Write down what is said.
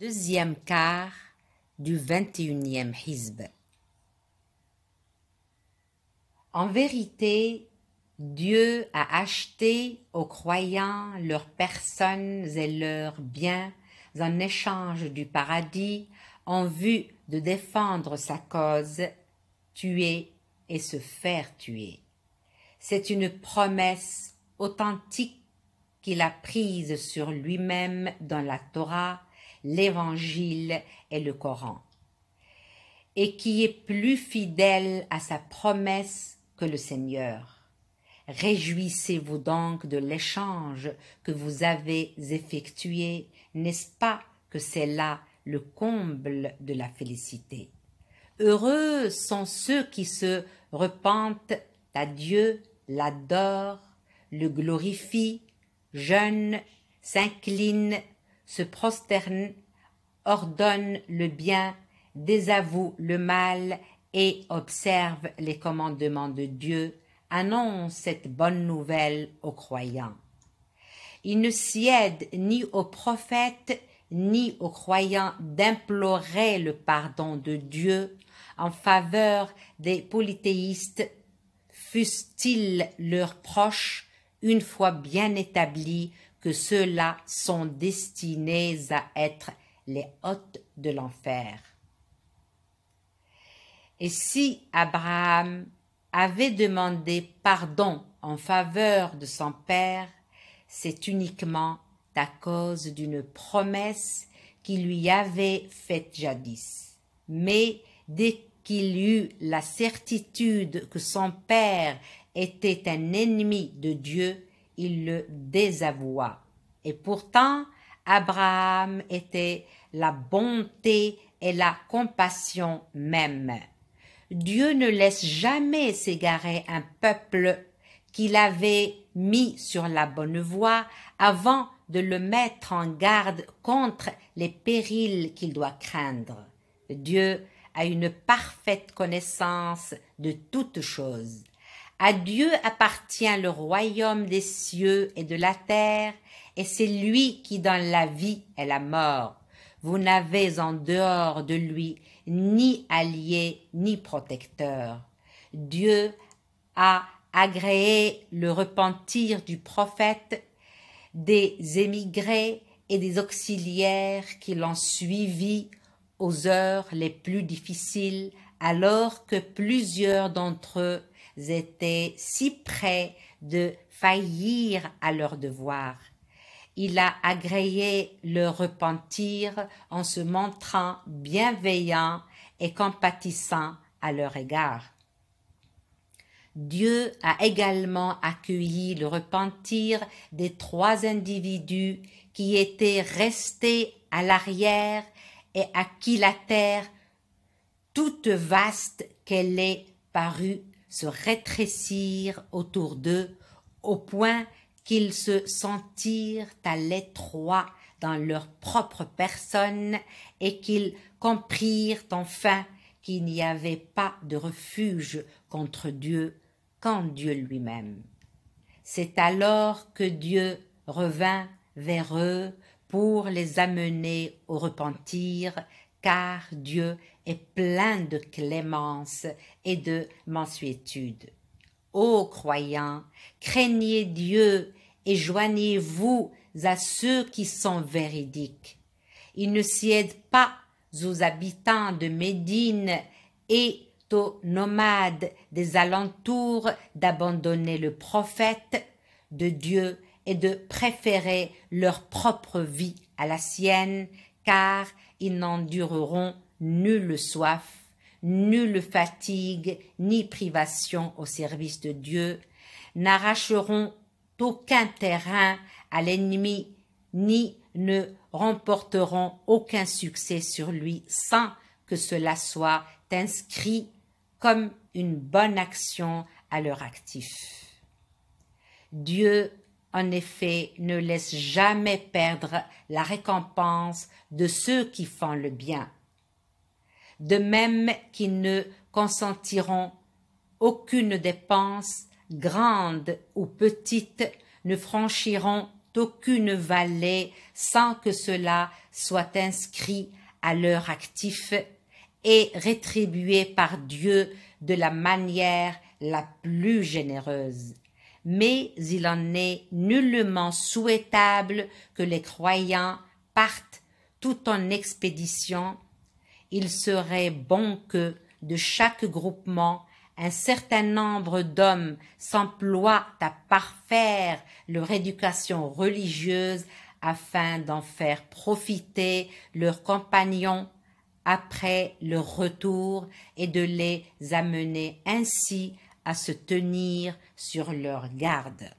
deuxième quart du 21e Hizb. En vérité, Dieu a acheté aux croyants leurs personnes et leurs biens en échange du paradis en vue de défendre sa cause, tuer et se faire tuer. C'est une promesse authentique qu'il a prise sur lui-même dans la Torah l'Évangile et le Coran, et qui est plus fidèle à sa promesse que le Seigneur. Réjouissez-vous donc de l'échange que vous avez effectué, n'est-ce pas que c'est là le comble de la félicité. Heureux sont ceux qui se repentent à Dieu, l'adorent, le glorifient, jeûnent, s'inclinent se prosterne, ordonne le bien, désavoue le mal et observe les commandements de Dieu, annonce cette bonne nouvelle aux croyants. Il ne sied ni aux prophètes ni aux croyants d'implorer le pardon de Dieu en faveur des polythéistes, fussent-ils leurs proches, une fois bien établis que ceux-là sont destinés à être les hôtes de l'enfer. Et si Abraham avait demandé pardon en faveur de son père, c'est uniquement à cause d'une promesse qui lui avait faite jadis. Mais dès qu'il eut la certitude que son père était un ennemi de Dieu, il le désavoua. Et pourtant, Abraham était la bonté et la compassion même. Dieu ne laisse jamais s'égarer un peuple qu'il avait mis sur la bonne voie avant de le mettre en garde contre les périls qu'il doit craindre. Dieu a une parfaite connaissance de toutes choses. À Dieu appartient le royaume des cieux et de la terre, et c'est lui qui donne la vie et la mort. Vous n'avez en dehors de lui ni allié ni protecteur. Dieu a agréé le repentir du prophète, des émigrés et des auxiliaires qui l'ont suivi aux heures les plus difficiles alors que plusieurs d'entre eux étaient si près de faillir à leur devoir. Il a agréé le repentir en se montrant bienveillant et compatissant à leur égard. Dieu a également accueilli le repentir des trois individus qui étaient restés à l'arrière et à qui la terre toute vaste qu'elle est parue se rétrécir autour d'eux au point qu'ils se sentirent à l'étroit dans leur propre personne et qu'ils comprirent enfin qu'il n'y avait pas de refuge contre Dieu qu'en Dieu lui-même. C'est alors que Dieu revint vers eux pour les amener au repentir car Dieu est plein de clémence et de mansuétude. Ô croyants, craignez Dieu et joignez-vous à ceux qui sont véridiques. Il ne siède pas aux habitants de Médine et aux nomades des alentours d'abandonner le prophète de Dieu et de préférer leur propre vie à la sienne, car ils n'endureront nulle soif, nulle fatigue, ni privation au service de Dieu, n'arracheront aucun terrain à l'ennemi, ni ne remporteront aucun succès sur lui sans que cela soit inscrit comme une bonne action à leur actif. Dieu en effet, ne laisse jamais perdre la récompense de ceux qui font le bien. De même qu'ils ne consentiront aucune dépense, grande ou petite, ne franchiront aucune vallée sans que cela soit inscrit à leur actif et rétribué par Dieu de la manière la plus généreuse mais il en est nullement souhaitable que les croyants partent tout en expédition. Il serait bon que, de chaque groupement, un certain nombre d'hommes s'emploient à parfaire leur éducation religieuse afin d'en faire profiter leurs compagnons après leur retour et de les amener ainsi à se tenir sur leur garde.